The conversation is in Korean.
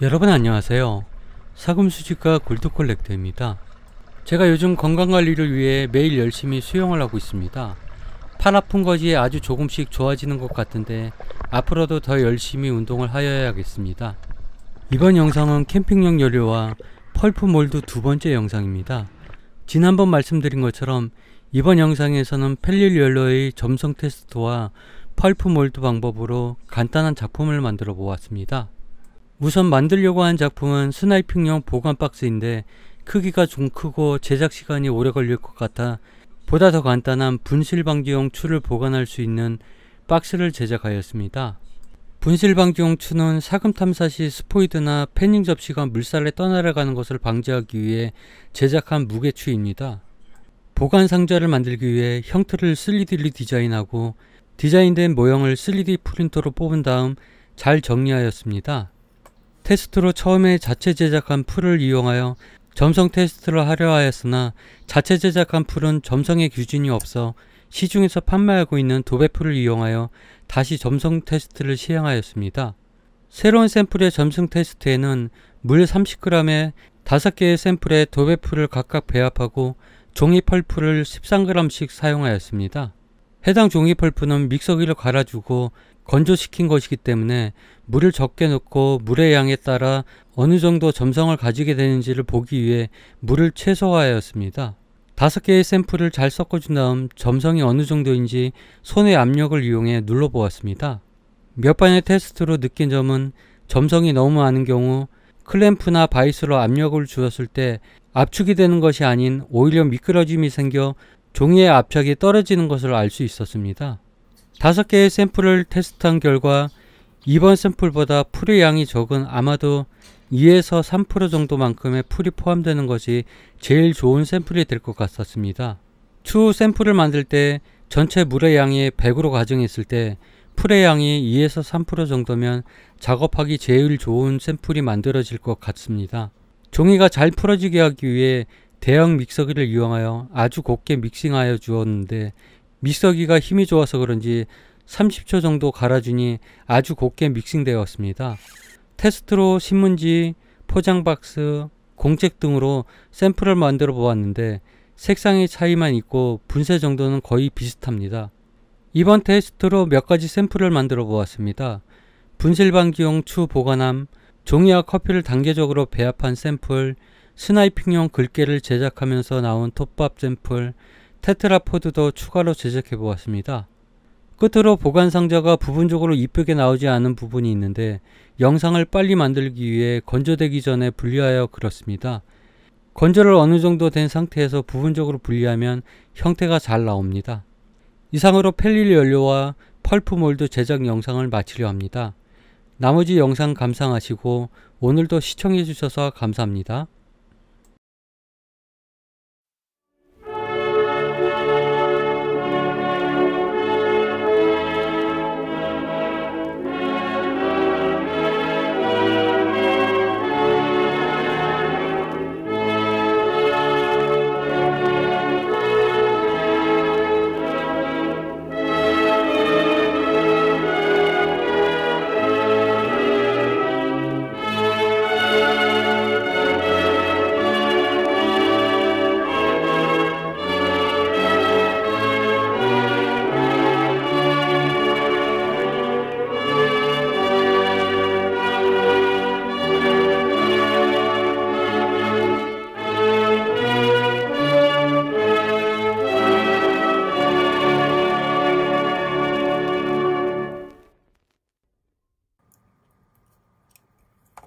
여러분 안녕하세요. 사금수지과 골드콜렉터입니다. 제가 요즘 건강관리를 위해 매일 열심히 수영을 하고 있습니다. 팔 아픈 것이 아주 조금씩 좋아지는 것 같은데 앞으로도 더 열심히 운동을 하여야겠습니다. 이번 영상은 캠핑용 연료와 펄프몰드 두 번째 영상입니다. 지난번 말씀드린 것처럼 이번 영상에서는 펠릴 연료의 점성 테스트와 펄프몰드 방법으로 간단한 작품을 만들어 보았습니다. 우선 만들려고 한 작품은 스나이핑용 보관 박스인데 크기가 좀 크고 제작 시간이 오래 걸릴 것 같아 보다 더 간단한 분실방지용 추를 보관할 수 있는 박스를 제작하였습니다. 분실방지용 추는 사금탐사 시 스포이드나 패닝 접시가 물살에 떠나려가는 것을 방지하기 위해 제작한 무게추입니다. 보관 상자를 만들기 위해 형태를 3D로 디자인하고 디자인된 모형을 3D 프린터로 뽑은 다음 잘 정리하였습니다. 테스트로 처음에 자체 제작한 풀을 이용하여 점성 테스트를 하려 하였으나 자체 제작한 풀은 점성의 규진이 없어 시중에서 판매하고 있는 도배풀을 이용하여 다시 점성 테스트를 시행하였습니다. 새로운 샘플의 점성 테스트에는 물 30g에 5개의 샘플의 도배풀을 각각 배합하고 종이 펄프를 13g씩 사용하였습니다. 해당 종이 펄프는 믹서기를 갈아주고 건조시킨 것이기 때문에 물을 적게 넣고 물의 양에 따라 어느 정도 점성을 가지게 되는지를 보기 위해 물을 최소화하였습니다. 다섯 개의 샘플을 잘 섞어준 다음 점성이 어느 정도인지 손의 압력을 이용해 눌러보았습니다. 몇 번의 테스트로 느낀 점은 점성이 너무 많은 경우 클램프나 바이스로 압력을 주었을 때 압축이 되는 것이 아닌 오히려 미끄러짐이 생겨 종이의 압착이 떨어지는 것을 알 수 있었습니다. 다섯 개의 샘플을 테스트한 결과 이번 샘플보다 풀의 양이 적은 아마도 2에서 3% 정도만큼의 풀이 포함되는 것이 제일 좋은 샘플이 될 것 같았습니다. 추후 샘플을 만들 때 전체 물의 양이 100으로 가정했을 때 풀의 양이 2에서 3% 정도면 작업하기 제일 좋은 샘플이 만들어질 것 같습니다. 종이가 잘 풀어지게 하기 위해 대형 믹서기를 이용하여 아주 곱게 믹싱하여 주었는데 믹서기가 힘이 좋아서 그런지 30초 정도 갈아주니 아주 곱게 믹싱되었습니다. 테스트로 신문지, 포장박스, 공책 등으로 샘플을 만들어 보았는데 색상의 차이만 있고 분쇄 정도는 거의 비슷합니다. 이번 테스트로 몇 가지 샘플을 만들어 보았습니다. 분실방지용 추 보관함, 종이와 커피를 단계적으로 배합한 샘플, 스나이핑용 글귀를 제작하면서 나온 톱밥 샘플, 테트라포드도 추가로 제작해 보았습니다. 끝으로 보관 상자가 부분적으로 이쁘게 나오지 않은 부분이 있는데 영상을 빨리 만들기 위해 건조되기 전에 분리하여 그렇습니다. 건조를 어느 정도 된 상태에서 부분적으로 분리하면 형태가 잘 나옵니다. 이상으로 펠릴 연료와 펄프 몰드 제작 영상을 마치려 합니다. 나머지 영상 감상하시고 오늘도 시청해주셔서 감사합니다.